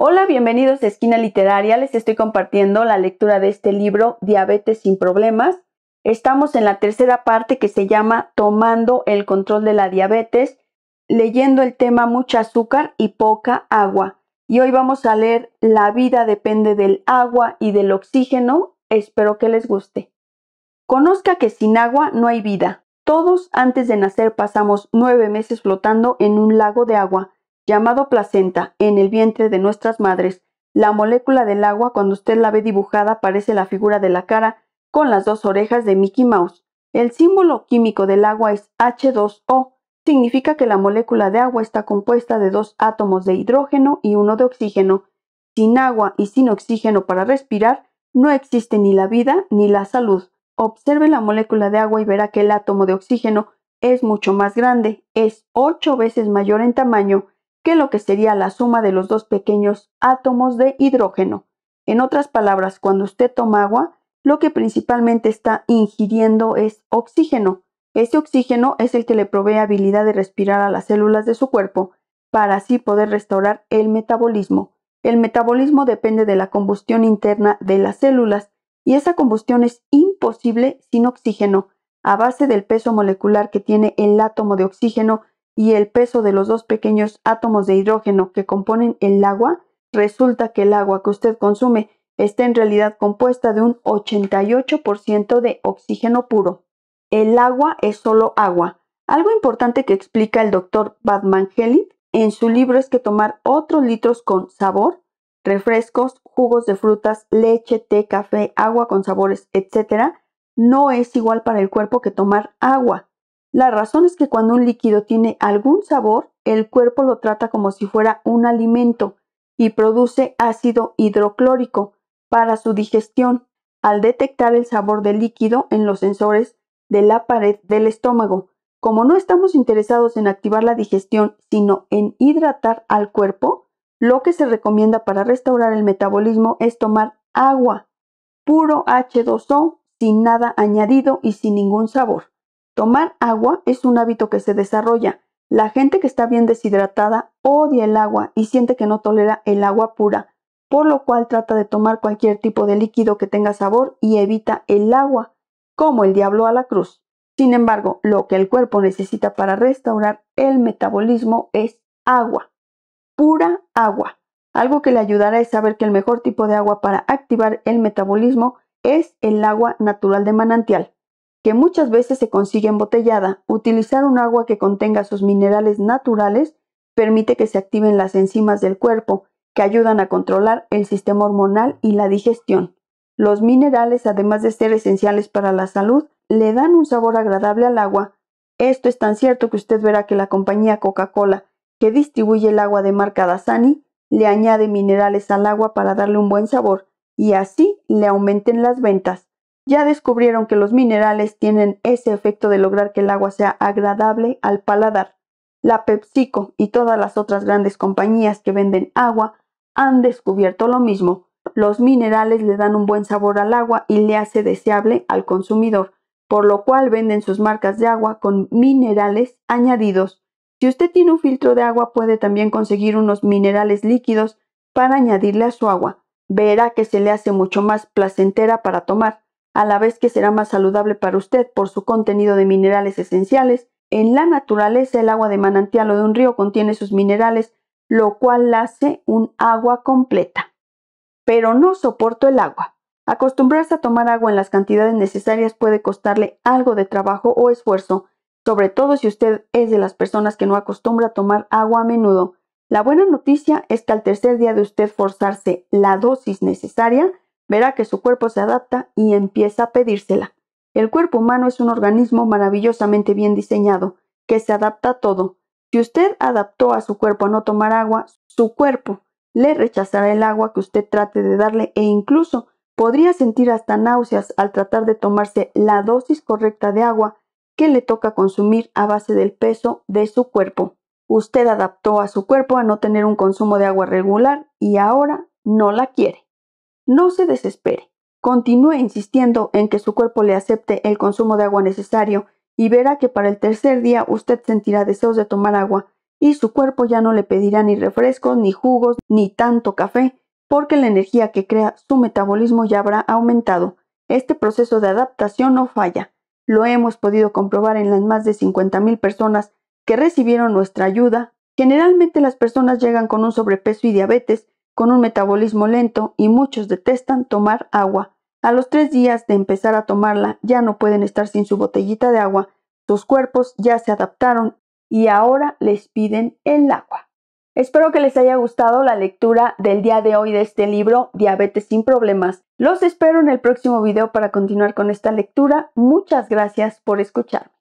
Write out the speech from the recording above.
Hola, bienvenidos a Esquina Literaria. Les estoy compartiendo la lectura de este libro, Diabetes sin Problemas. Estamos en la tercera parte que se llama Tomando el control de la diabetes, leyendo el tema Mucha azúcar y poca agua. Y hoy vamos a leer La vida depende del agua y del oxígeno. Espero que les guste. Conozca que sin agua no hay vida. Todos antes de nacer pasamos nueve meses flotando en un lago de agua llamado placenta, en el vientre de nuestras madres. La molécula del agua, cuando usted la ve dibujada, parece la figura de la cara con las dos orejas de Mickey Mouse. El símbolo químico del agua es H2O. Significa que la molécula de agua está compuesta de dos átomos de hidrógeno y uno de oxígeno. Sin agua y sin oxígeno para respirar, no existe ni la vida ni la salud. Observe la molécula de agua y verá que el átomo de oxígeno es mucho más grande, es ocho veces mayor en tamaño que lo que sería la suma de los dos pequeños átomos de hidrógeno. En otras palabras, cuando usted toma agua, lo que principalmente está ingiriendo es oxígeno. Ese oxígeno es el que le provee habilidad de respirar a las células de su cuerpo para así poder restaurar el metabolismo. El metabolismo depende de la combustión interna de las células y esa combustión es imposible sin oxígeno. A base del peso molecular que tiene el átomo de oxígeno y el peso de los dos pequeños átomos de hidrógeno que componen el agua, resulta que el agua que usted consume está en realidad compuesta de un 88% de oxígeno puro. El agua es solo agua. Algo importante que explica el doctor Batman Hellit en su libro es que tomar otros litros con sabor, refrescos, jugos de frutas, leche, té, café, agua con sabores, etc., no es igual para el cuerpo que tomar agua. La razón es que cuando un líquido tiene algún sabor, el cuerpo lo trata como si fuera un alimento y produce ácido hidroclórico para su digestión al detectar el sabor del líquido en los sensores de la pared del estómago. Como no estamos interesados en activar la digestión, sino en hidratar al cuerpo, lo que se recomienda para restaurar el metabolismo es tomar agua, puro H2O, sin nada añadido y sin ningún sabor. Tomar agua es un hábito que se desarrolla. La gente que está bien deshidratada odia el agua y siente que no tolera el agua pura, por lo cual trata de tomar cualquier tipo de líquido que tenga sabor y evita el agua, como el diablo a la cruz. Sin embargo, lo que el cuerpo necesita para restaurar el metabolismo es agua, pura agua. Algo que le ayudará es saber que el mejor tipo de agua para activar el metabolismo es el agua natural de manantial que muchas veces se consigue embotellada. Utilizar un agua que contenga sus minerales naturales permite que se activen las enzimas del cuerpo que ayudan a controlar el sistema hormonal y la digestión. Los minerales, además de ser esenciales para la salud, le dan un sabor agradable al agua. Esto es tan cierto que usted verá que la compañía Coca-Cola, que distribuye el agua de marca Dasani, le añade minerales al agua para darle un buen sabor y así le aumenten las ventas. Ya descubrieron que los minerales tienen ese efecto de lograr que el agua sea agradable al paladar. La PepsiCo y todas las otras grandes compañías que venden agua han descubierto lo mismo. Los minerales le dan un buen sabor al agua y le hace deseable al consumidor, por lo cual venden sus marcas de agua con minerales añadidos. Si usted tiene un filtro de agua puede también conseguir unos minerales líquidos para añadirle a su agua. Verá que se le hace mucho más placentera para tomar a la vez que será más saludable para usted por su contenido de minerales esenciales. En la naturaleza, el agua de manantial o de un río contiene sus minerales, lo cual hace un agua completa. Pero no soporto el agua. Acostumbrarse a tomar agua en las cantidades necesarias puede costarle algo de trabajo o esfuerzo, sobre todo si usted es de las personas que no acostumbra a tomar agua a menudo. La buena noticia es que al tercer día de usted forzarse la dosis necesaria, verá que su cuerpo se adapta y empieza a pedírsela. El cuerpo humano es un organismo maravillosamente bien diseñado, que se adapta a todo. Si usted adaptó a su cuerpo a no tomar agua, su cuerpo le rechazará el agua que usted trate de darle e incluso podría sentir hasta náuseas al tratar de tomarse la dosis correcta de agua que le toca consumir a base del peso de su cuerpo. Usted adaptó a su cuerpo a no tener un consumo de agua regular y ahora no la quiere. No se desespere. Continúe insistiendo en que su cuerpo le acepte el consumo de agua necesario y verá que para el tercer día usted sentirá deseos de tomar agua y su cuerpo ya no le pedirá ni refrescos, ni jugos, ni tanto café, porque la energía que crea su metabolismo ya habrá aumentado. Este proceso de adaptación no falla. Lo hemos podido comprobar en las más de 50.000 personas que recibieron nuestra ayuda. Generalmente las personas llegan con un sobrepeso y diabetes con un metabolismo lento y muchos detestan tomar agua. A los tres días de empezar a tomarla ya no pueden estar sin su botellita de agua, sus cuerpos ya se adaptaron y ahora les piden el agua. Espero que les haya gustado la lectura del día de hoy de este libro Diabetes sin problemas. Los espero en el próximo video para continuar con esta lectura. Muchas gracias por escucharme.